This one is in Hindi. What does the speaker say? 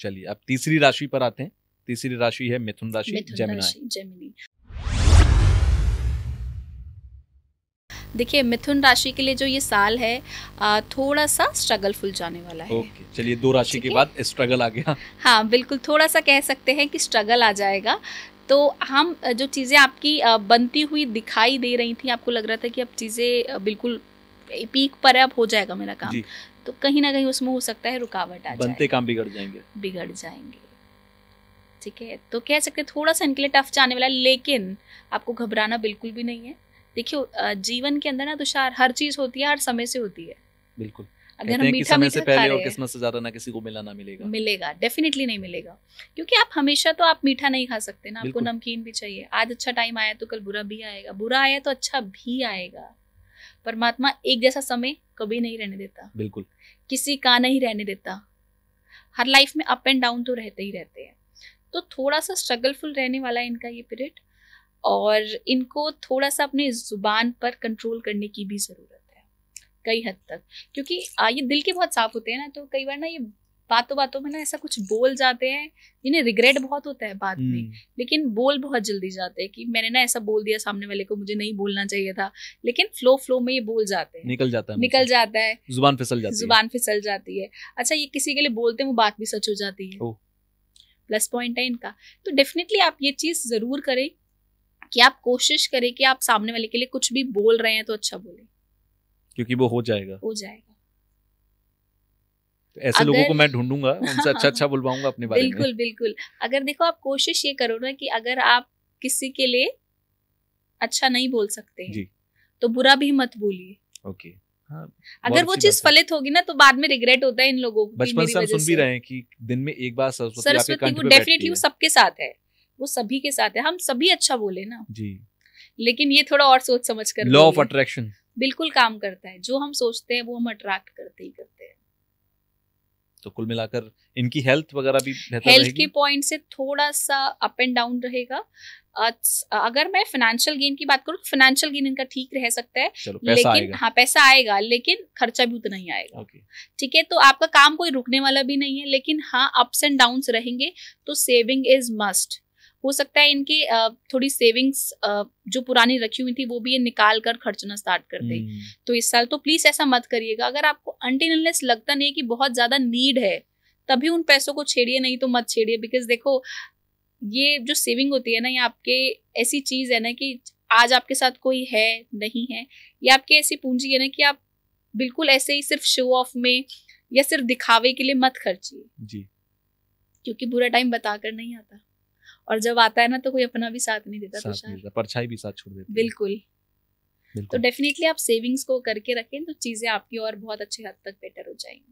चलिए अब तीसरी राशि पर आते हैं तीसरी राशि है मिथुन राशि जेमिनी देखिए मिथुन राशि के लिए जो ये साल है थोड़ा सा स्ट्रगलफुल जाने वाला है ओके okay, चलिए दो राशि के बाद स्ट्रगल आ गया हाँ बिल्कुल थोड़ा सा कह सकते हैं कि स्ट्रगल आ जाएगा तो हम जो चीज़ें आपकी बनती हुई दिखाई दे रही थी आपको लग रहा था कि अब चीज़ें बिल्कुल पीक पर अब हो जाएगा मेरा काम तो कहीं ना कहीं उसमें हो सकता है रुकावट आ बनते काम बिगड़ जाएंगे बिगड़ जाएंगे ठीक है तो कह सकते थोड़ा सा इनके लिए टफ जाने वाला है लेकिन आपको घबराना बिल्कुल भी नहीं है देखियो जीवन के अंदर ना तुषार तो हर चीज होती है हर समय से होती है बिल्कुल अगर हम मीठा मीठा खा रहे किस्मत से ज्यादा ना किसी को मिला ना मिलेगा मिलेगा डेफिनेटली नहीं मिलेगा क्योंकि आप हमेशा तो आप मीठा नहीं खा सकते ना आपको नमकीन भी चाहिए आज अच्छा टाइम आया तो कल बुरा भी आएगा बुरा आया तो अच्छा भी आएगा परमात्मा एक जैसा समय कभी नहीं रहने देता बिल्कुल किसी का नहीं रहने देता हर लाइफ में अप एंड डाउन तो रहते ही रहते हैं तो थोड़ा सा स्ट्रगलफुल रहने वाला है इनका ये पीरियड और इनको थोड़ा सा अपने जुबान पर कंट्रोल करने की भी ज़रूरत है कई हद तक क्योंकि ये दिल के बहुत साफ होते हैं ना तो कई बार ना ये बातों बातों में ना ऐसा कुछ बोल जाते हैं जिन्हें रिग्रेट बहुत होता है बाद में हम्म। लेकिन बोल बहुत जल्दी जाते हैं कि मैंने ना ऐसा बोल दिया सामने वाले को मुझे नहीं बोलना चाहिए था लेकिन फ्लो फ्लो में ये बोल जाते हैं निकल जाता है निकल जाता है जुबान फिसल जाती है जुबान फिसल जाती है अच्छा ये किसी के लिए बोलते हैं वो बात भी सच हो जाती है प्लस पॉइंट है इनका तो डेफिनेटली आप ये चीज़ ज़रूर करें कि आप कोशिश करें कि आप सामने वाले के लिए कुछ भी बोल रहे हैं तो अच्छा बोले क्योंकि वो हो जाएगा हो जाएगा ऐसे अगर... लोगों को मैं ढूंढूंगा उनसे अच्छा अच्छा बुलवाऊंगा अपने बारे बिल्कुल, में बिल्कुल अगर देखो आप कोशिश ये करो ना कि अगर आप किसी के लिए अच्छा नहीं बोल सकते हैं जी। तो बुरा भी मत बोलिए ओके हाँ, अगर वो चीज फलित होगी ना तो बाद में रिग्रेट होता है इन लोगों को बचपन से हम सुन भी रहे हैं कि दिन में एक बार सरस्वती वो डेफिनेटली सबके साथ है वो सभी के साथ है हम सभी अच्छा बोले ना जी लेकिन ये थोड़ा और सोच समझ कर लॉ ऑफ अट्रैक्शन बिल्कुल काम करता है जो हम सोचते हैं वो हम अट्रैक्ट करते ही करते हैं तो कुल मिलाकर इनकी हेल्थ वगैरह भी बेहतर हेल्थ के पॉइंट से थोड़ा सा अप एंड डाउन रहेगा अगर मैं फाइनेंशियल गेन की बात करूँ तो फाइनेंशियल गेन इनका ठीक रह सकता है लेकिन आएगा। हाँ पैसा आएगा लेकिन खर्चा भी उतना ही आएगा ठीक है तो आपका काम कोई रुकने वाला भी नहीं है लेकिन हाँ अप्स एंड डाउन रहेंगे तो सेविंग इज मस्ट हो सकता है इनके थोड़ी सेविंग्स जो पुरानी रखी हुई थी वो भी ये निकाल कर खर्चना स्टार्ट कर दे हम्म। तो इस साल तो प्लीज ऐसा मत करिएगा अगर आपको अनटिनलेस लगता नहीं है कि बहुत ज्यादा नीड है तभी उन पैसों को छेड़िए नहीं तो मत छेड़िए बिकॉज देखो ये जो सेविंग होती है ना ये आपके ऐसी चीज है ना कि आज आपके साथ कोई है नहीं है या आपकी ऐसी पूंजी है ना कि आप बिल्कुल ऐसे ही सिर्फ शो ऑफ में या सिर्फ दिखावे के लिए मत खर्चिए जी क्योंकि बुरा टाइम बताकर नहीं आता और जब आता है ना तो कोई अपना भी साथ नहीं देता साथ परछाई भी साथ छोड़ देती बिल्कुल तो डेफिनेटली आप सेविंग्स को करके रखें तो चीज़ें आपकी और बहुत अच्छे हद तक बेटर हो जाएंगी